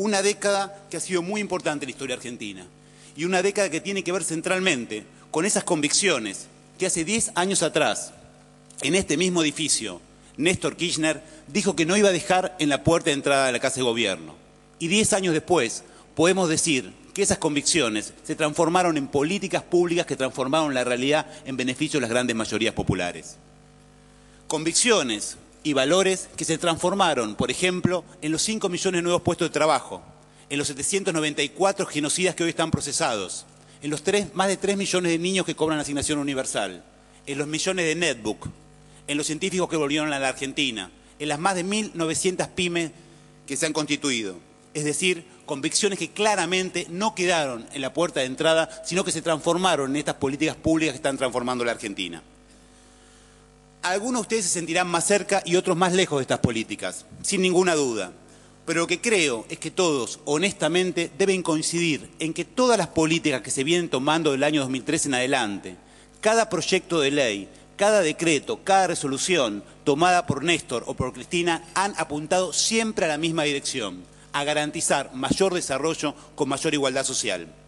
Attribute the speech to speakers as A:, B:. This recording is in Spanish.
A: una década que ha sido muy importante en la historia argentina y una década que tiene que ver centralmente con esas convicciones que hace 10 años atrás, en este mismo edificio, Néstor Kirchner dijo que no iba a dejar en la puerta de entrada de la Casa de Gobierno. Y 10 años después podemos decir que esas convicciones se transformaron en políticas públicas que transformaron la realidad en beneficio de las grandes mayorías populares. Convicciones y valores que se transformaron, por ejemplo, en los 5 millones de nuevos puestos de trabajo, en los 794 genocidas que hoy están procesados, en los más de 3 millones de niños que cobran asignación universal, en los millones de netbook, en los científicos que volvieron a la Argentina, en las más de 1.900 pymes que se han constituido. Es decir, convicciones que claramente no quedaron en la puerta de entrada, sino que se transformaron en estas políticas públicas que están transformando la Argentina. Algunos de ustedes se sentirán más cerca y otros más lejos de estas políticas, sin ninguna duda. Pero lo que creo es que todos, honestamente, deben coincidir en que todas las políticas que se vienen tomando del año 2013 en adelante, cada proyecto de ley, cada decreto, cada resolución tomada por Néstor o por Cristina han apuntado siempre a la misma dirección, a garantizar mayor desarrollo con mayor igualdad social.